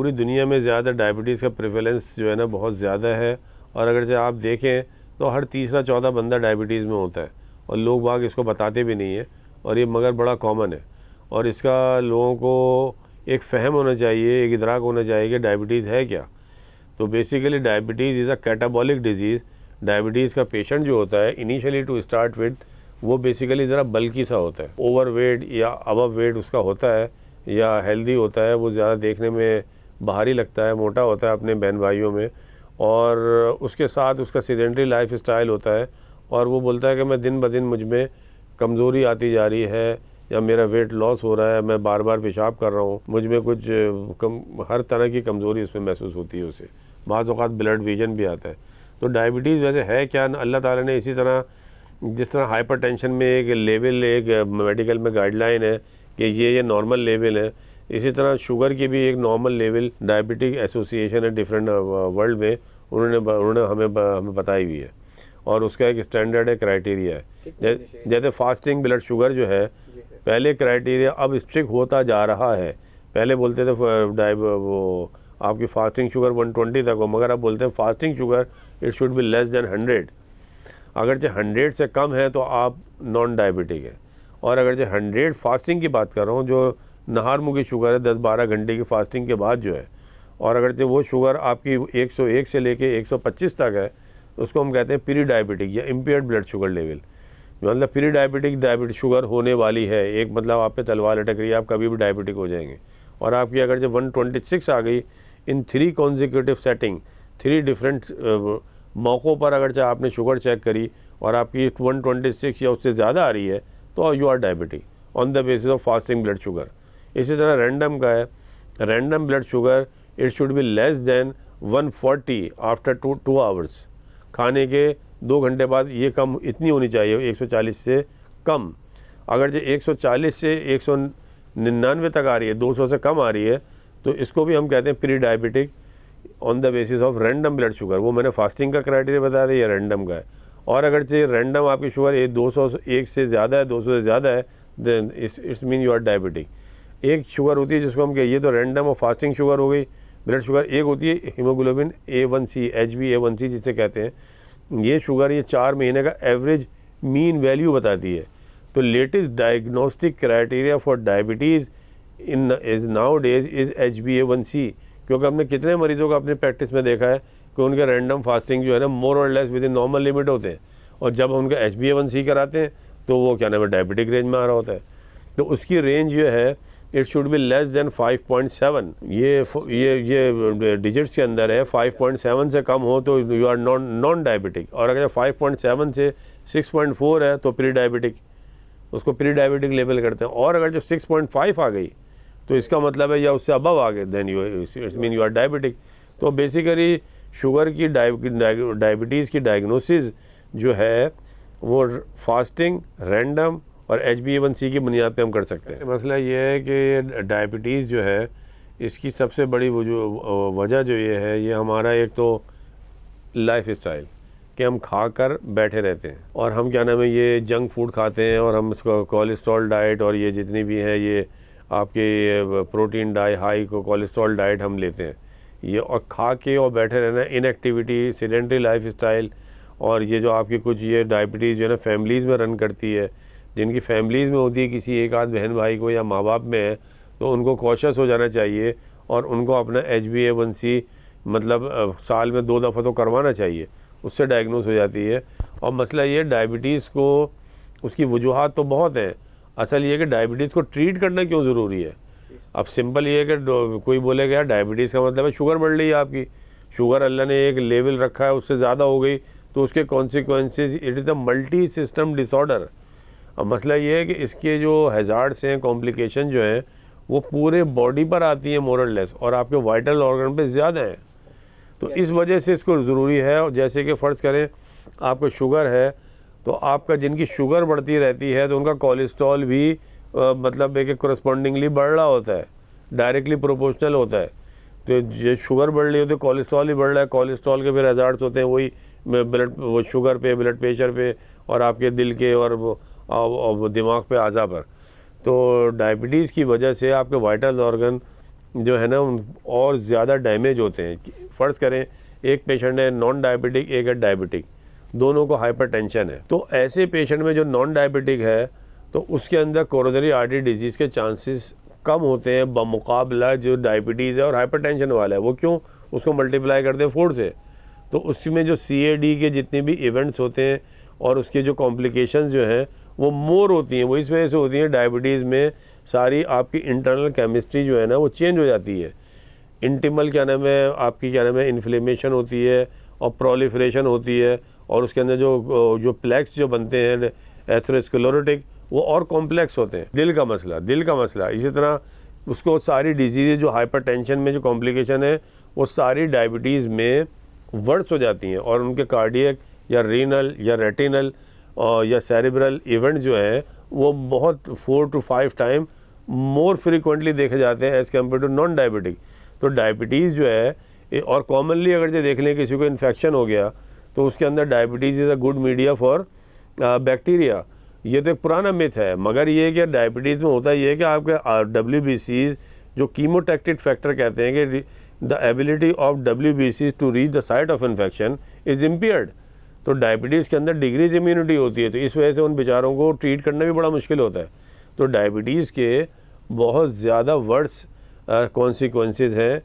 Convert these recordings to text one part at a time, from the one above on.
पूरी दुनिया में ज़्यादा डायबिटीज़ का प्रिवेलेंस जो है ना बहुत ज़्यादा है और अगर जब आप देखें तो हर तीसरा चौथा बंदा डायबिटीज़ में होता है और लोग बाग इसको बताते भी नहीं है और ये मगर बड़ा कॉमन है और इसका लोगों को एक फहम होना चाहिए एक इधराक होना चाहिए कि डायबिटीज़ है क्या तो basically diabetes is a catabolic disease diabetes का पेशेंट जो होता है इनिशियली टू स्टार्ट विद वो बेसिकली ज़रा बल्कि सा होता है ओवर वेट या अबव वेट उसका होता है या हेल्दी होता है वो ज़्यादा देखने में बाहरी लगता है मोटा होता है अपने बहन भाइयों में और उसके साथ उसका सीडेंट्री लाइफ स्टाइल होता है और वो बोलता है कि मैं दिन ब दिन मुझ में कमज़ोरी आती जा रही है या मेरा वेट लॉस हो रहा है मैं बार बार पेशाब कर रहा हूँ मुझ में कुछ कम हर तरह की कमज़ोरी उसमें महसूस होती है उसे बाज़ात ब्लड विजन भी आता है तो डायबिटीज़ वैसे है क्या अल्लाह ताला ने इसी तरह जिस तरह हाइपरटेंशन में एक लेवल एक मेडिकल में गाइडलाइन है कि ये ये नॉर्मल लेवल है इसी तरह शुगर की भी एक नॉर्मल लेवल डायबिटिक एसोसिएशन है डिफरेंट वर्ल्ड uh, में उन्होंने उन्होंने हमें हमें बताई हुई है और उसका एक स्टैंडर्ड है क्राइटेरिया है जैसे फास्टिंग ब्लड शुगर जो है पहले क्राइटेरिया अब स्ट्रिक्ट होता जा रहा है पहले बोलते थे uh, uh, वो आपकी फास्टिंग शुगर 120 तक हो मगर अब बोलते हैं fasting sugar it should be less than 100 अगर जो 100 से कम है तो आप नॉन डायबिटिक हैं और अगर जो 100 फास्टिंग की बात कर रहा हूँ जो नहार मुगी शुगर है दस बारह घंटे की फास्टिंग के बाद जो है और अगर जो वो शुगर आपकी 101 से लेके 125 तक है उसको हम कहते हैं प्री डायबिटिक या इम्पेयर्ड ब्लड शुगर लेवल मतलब प्री डायबिटिक डायबिटिक शुगर होने वाली है एक मतलब आप पे तलवार लटक रही है आप कभी भी डायबिटिक हो जाएंगे और आपकी अगर ट्वेंटी 126 आ गई in three consecutive setting three different मौक़ों पर अगर जो आपने शुगर चेक करी और आपकी सिक्स या उससे ज़्यादा आ रही है तो you are diabetic on the basis of fasting blood sugar इसी तरह रैंडम का है random blood sugar it should be less than 140 after two two hours खाने के दो घंटे बाद ये कम इतनी होनी चाहिए 140 से कम अगर जो 140 से एक सौ तक आ रही है 200 से कम आ रही है तो इसको भी हम कहते हैं pre diabetic on the basis of random blood sugar वो मैंने फास्टिंग का क्राइटेरिया बताया था ये रैंडम का है और अगर जो रैंडम आपकी शुगर ये 201 से ज़्यादा है सौ से ज़्यादा है then it's mean you are diabetic एक शुगर होती है जिसको हम कहिए तो रैंडम और फास्टिंग शुगर हो गई ब्लड शुगर एक होती है haemoglobin A one C H B A one C जिसे कहते हैं ये शुगर ये चार महीने का एवरेज मीन वैल्यू बताती है तो latest diagnostic criteria for diabetes in is now days is H B A one C क्योंकि हमने कितने मरीज़ों को अपने प्रैक्टिस में देखा है कि उनके रैंडम फास्टिंग जो है ना मोर और less within normal limit होते हैं और जब उनका H B A one C कराते हैं तो वो क्या नाम है डायबिटिक रेंज में आ रहा होता है तो उसकी रेंज जो है it should be less than 5.7 ये ये ये डिजिट्स के अंदर है 5.7 से कम हो तो you are non non diabetic और अगर 5.7 से 6.4 है तो प्री डायबिटिक उसको प्री डायबिटिक लेवल करते हैं और अगर जब 6.5 आ गई तो इसका मतलब है या उससे अबव आ गए then you it's mean you are diabetic तो बेसिकली शुगर की डायबिटीज़ की डायग्नोसिस जो है वो फास्टिंग रैंडम और H B A one C की बुनियाद पर हम कर सकते हैं मसला ये है कि डायबिटीज़ जो है इसकी सबसे बड़ी वजह जो ये है ये हमारा एक तो लाइफ स्टाइल कि हम खा कर बैठे रहते हैं और हम क्या नाम है ये जंक फूड खाते हैं और हम इसको कोलेस्ट्रॉल डाइट और ये जितनी भी है ये आपके प्रोटीन डाइट हाई को कोलेस्ट्रॉल डाइट हम लेते हैं ये और खा के और बैठे रहना इनएक्टिविटी सीडेंट्री लाइफ स्टाइल और ये जो आपकी कुछ ये डायबिटीज़ जो है ना फैमिलीज़ में रन करती है जिनकी फैमिलीज़ में होती है किसी एक आध बहन भाई को या माँ बाप में है तो उनको कॉशस हो जाना चाहिए और उनको अपना H B A one C मतलब साल में दो दफ़ा तो करवाना चाहिए उससे डायग्नोस हो जाती है और मसला ये डायबिटीज़ को उसकी वजूहत तो बहुत हैं असल ये कि डायबिटीज़ को ट्रीट करना क्यों ज़रूरी है अब सिंपल ये है कि कोई बोलेगा यार डायबिटीज़ का मतलब है शुगर बढ़ रही है आपकी शुगर अल्लाह ने एक लेवल रखा है उससे ज़्यादा हो गई तो उसके consequences it is a multi system disorder अब मसला ये है कि इसके जो हैज़ार्ड्स हैं कॉम्प्लिकेशन जो हैं वो पूरे बॉडी पर आती हैं मोरल लेस और आपके वाइटल ऑर्गन पे ज़्यादा हैं तो इस वजह से इसको ज़रूरी है और जैसे कि फ़र्ज़ करें आपको शुगर है तो आपका जिनकी शुगर बढ़ती रहती है तो उनका कोलेस्ट्रॉल भी आ, मतलब एक करस्पॉन्डिंगली बढ़ रहा होता है डायरेक्टली प्रोपोर्शनल होता है तो जो शुगर बढ़ रही होती है कोलेस्ट्रॉल ही बढ़ रहा है कोलेस्ट्रॉल के फिर हज़ार्ड्स होते हैं वही ब्लड वो शुगर पे ब्लड प्रेशर पे और आपके दिल के और और दिमाग पे आज़ा पर तो डायबिटीज़ की वजह से आपके वाइटल ऑर्गन जो है ना और ज़्यादा डैमेज होते हैं फ़र्ज़ करें एक पेशेंट है नॉन डायबिटिक एक है डायबिटिक दोनों को हाइपरटेंशन है तो ऐसे पेशेंट में जो नॉन डायबिटिक है तो उसके अंदर कोरोजरी आर्टरी डिजीज़ के चांसेस कम होते हैं बमुकाबला जो डायबिटीज़ है और हाइपरटेंशन वाला है वो क्यों उसको मल्टीप्लाई करते हैं फोर से तो उसमें जो सी के जितने भी इवेंट्स होते हैं और उसके जो कॉम्प्लिकेशन जो हैं वो मोर होती हैं वो इस वजह से होती हैं डायबिटीज़ में सारी आपकी इंटरनल केमिस्ट्री जो है ना वो चेंज हो जाती है इंटिमल क्या नाम है आपकी क्या नाम है इन्फ्लेमेशन होती है और प्रोलिफ्रेशन होती है और उसके अंदर जो जो प्लेक्स जो बनते हैं एथ्रोस्क्लोरेटिक वो और कॉम्प्लेक्स होते हैं दिल का मसला दिल का मसला इसी तरह उसको सारी डिजीज़ जो हाइपरटेंशन में जो कॉम्प्लिकेशन है वो सारी डायबिटीज़ में वर्ड्स हो जाती हैं और उनके कार्डियक या रीनल या रेटिनल या सेरेब्रल इवेंट जो हैं वो बहुत four to five time more frequently देखे जाते हैं as compare to non diabetic तो डायबिटीज़ जो है और कॉमनली अगर जो देख लें किसी को इन्फेक्शन हो गया तो उसके अंदर diabetes is a good media for bacteria ये तो एक पुराना मिथ है मगर ये कि डायबिटीज़ में होता ये है कि आपके डब्ल्यू uh, जो कीमोटेक्टिड फैक्टर कहते हैं कि the ability of W to reach the site of infection is impaired तो डायबिटीज़ के अंदर डिग्रीज इम्यूनिटी होती है तो इस वजह से उन बेचारों को ट्रीट करना भी बड़ा मुश्किल होता है तो डायबिटीज़ के बहुत ज़्यादा वर्ड्स कॉन्सिक्वेंसेज हैं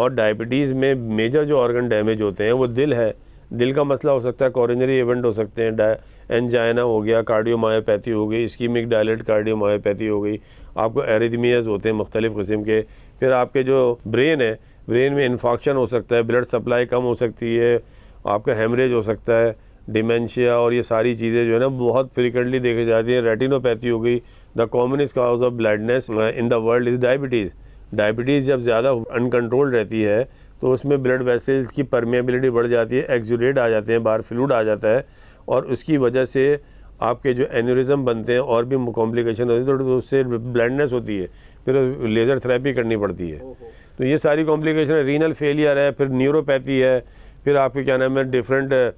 और डायबिटीज़ में मेजर जो ऑर्गन डैमेज होते हैं वो दिल है दिल का मसला हो सकता है कॉरिनरी इवेंट हो सकते हैं डा एनजाइना हो गया कार्डियोमायोपैथी हो गई स्कीमिक डायलेट कार्डियोमायोपैथी हो गई आपको एरिथमियाज होते हैं मुख्तलिफ़ किस्म के फिर आपके जो ब्रेन है ब्रेन में इन्फॉक्शन हो सकता है ब्लड सप्लाई कम हो सकती है आपका हेमरेज हो सकता है डिमेंशिया और ये सारी चीज़ें जो है ना बहुत फ्रिक्वेंटली देखी जाती हैं रेटिनोपैथी हो गई the commonest cause of blindness in the world is diabetes diabetes जब ज़्यादा अनकंट्रोल्ड रहती है तो उसमें ब्लड वेसल्स की परमेबिलिटी बढ़ जाती है एक्जूरेट आ जाते हैं बाहर फ्लूड आ जाता है और उसकी वजह से आपके जो एनोरिज्म बनते हैं और भी कॉम्प्लिकेशन होती है तो, तो उससे ब्लैंडनेस होती है फिर लेज़र थेरेपी करनी पड़ती है तो ये सारी कॉम्प्लिकेशन रीनल फेलियर है फिर न्यूरोपैथी है फिर आपके क्या नाम है डिफरेंट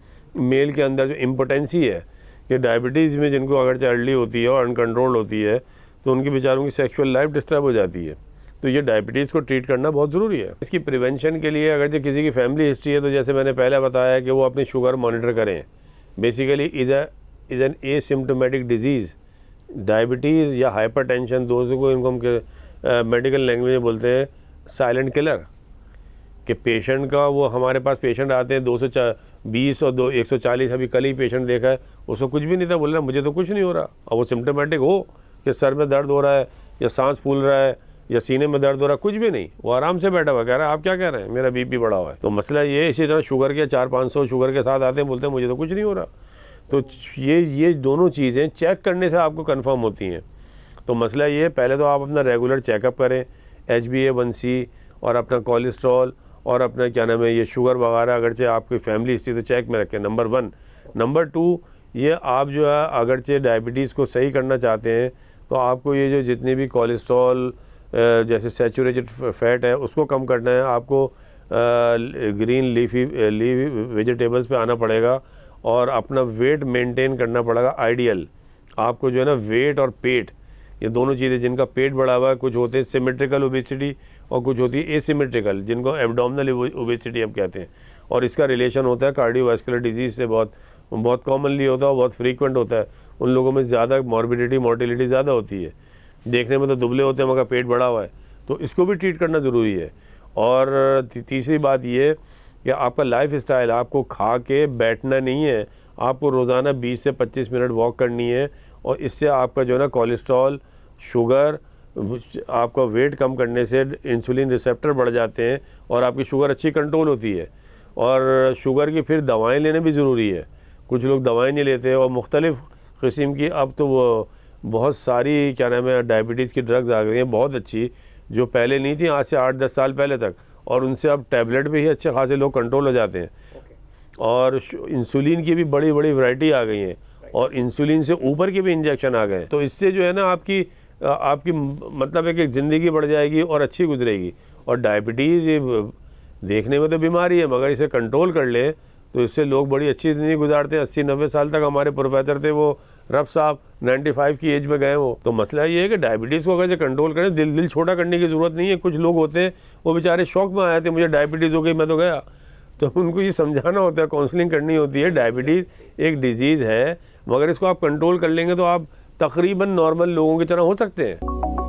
मेल के अंदर जो इम्पोटेंसी है कि डायबिटीज़ में जिनको अगर अर्ली होती है और अनकंट्रोल होती है तो उनकी बेचारों की सेक्सुअल लाइफ डिस्टर्ब हो जाती है तो ये डायबिटीज़ को ट्रीट करना बहुत ज़रूरी है इसकी प्रिवेंशन के लिए अगर जो किसी की फैमिली हिस्ट्री है तो जैसे मैंने पहले बताया कि वो अपनी शुगर मॉनिटर करें basically is a is an a symptomatic disease diabetes या हाइपर टेंशन दोस्तों को इनको हम मेडिकल लैंग्वेज में बोलते हैं साइलेंट किलर कि पेशेंट का वो हमारे पास पेशेंट आते हैं दो सौ बीस और दो एक सौ चालीस अभी कल ही पेशेंट देखा है उसको कुछ भी नहीं था बोल रहा मुझे तो कुछ नहीं हो रहा और वो सिम्टोमेटिक हो कि सर में दर्द हो रहा है या सांस फूल रहा है या सीने में दर्द हो रहा है कुछ भी नहीं वो आराम से बैठा हुआ कह रहा है आप क्या कह रहे हैं मेरा बीपी बढ़ा हुआ है तो मसला ये इसी तरह शुगर के चार पाँच सौ शुगर के साथ आते हैं बोलते हैं मुझे तो कुछ नहीं हो रहा तो ये ये दोनों चीज़ें चेक करने से आपको कन्फर्म होती हैं तो मसला ये पहले तो आप अपना रेगुलर चेकअप करें H B A one C और अपना कोलेस्ट्रॉल और अपना क्या नाम है ये शुगर वगैरह अगरचे आपकी फैमिली हिस्ट्री तो चेक में रखें नंबर वन नंबर टू ये आप जो है अगरचे डायबिटीज़ को सही करना चाहते हैं तो आपको ये जो जितने भी कोलेस्ट्रॉल जैसे सेचूरेटेड फैट है उसको कम करना है आपको ग्रीन लीफी लीव वेजिटेबल्स पर आना पड़ेगा और अपना वेट मेंटेन करना पड़ेगा आइडियल आपको जो है ना वेट और पेट ये दोनों चीज़ें जिनका पेट बढ़ा हुआ है कुछ होते हैं सिमेट्रिकल ओबेसिटी और कुछ होती है एसिमेट्रिकल जिनको एबडोमिनल ओबेसिटी हम कहते हैं और इसका रिलेशन होता है कार्डियोवास्कुलर डिजीज़ से बहुत बहुत कॉमनली होता है बहुत फ्रीक्वेंट होता है उन लोगों में ज़्यादा मॉर्बिडिटी मोर्टिलिटी ज़्यादा होती है देखने में तो दुबले होते हैं मगर पेट बढ़ा हुआ है तो इसको भी ट्रीट करना ज़रूरी है और तीसरी बात ये कि आपका लाइफ स्टाइल आपको खा के बैठना नहीं है आपको रोज़ाना बीस से पच्चीस मिनट वॉक करनी है और इससे आपका जो है ना कोलेस्ट्रॉल शुगर आपका वेट कम करने से इंसुलिन रिसेप्टर बढ़ जाते हैं और आपकी शुगर अच्छी कंट्रोल होती है और शुगर की फिर दवाएं लेने भी ज़रूरी है कुछ लोग दवाएं नहीं लेते और मुख्तलिफ़ किस्म की अब तो वो बहुत सारी क्या नाम है डायबिटीज़ की ड्रग्स आ गई हैं बहुत अच्छी जो पहले नहीं थी आज से आठ दस साल पहले तक और उनसे अब टैबलेट पर ही अच्छे खासे लोग कंट्रोल हो जाते हैं और इंसुलिन की भी बड़ी बड़ी वैरायटी आ गई हैं और इंसुलिन से ऊपर के भी इंजेक्शन आ गए तो इससे जो है ना आपकी आपकी मतलब है कि ज़िंदगी बढ़ जाएगी और अच्छी गुजरेगी और डायबिटीज़ ये देखने में तो बीमारी है मगर इसे कंट्रोल कर लें तो इससे लोग बड़ी अच्छी ज़िंदगी गुजारते हैं अस्सी नब्बे साल तक हमारे प्रोफेसर थे वो रफ साहब 95 की एज में गए वो तो मसला ये है कि डायबिटीज़ को अगर कंट्रोल करें दिल दिल छोटा करने की ज़रूरत नहीं है कुछ लोग होते हैं वो बेचारे शौक में आए थे मुझे डायबिटीज़ हो गई मैं तो गया तो उनको ये समझाना होता है काउंसलिंग करनी होती है डायबिटीज़ एक डिजीज़ है मगर इसको आप कंट्रोल कर लेंगे तो आप तकरीबन नॉर्मल लोगों की तरह हो सकते हैं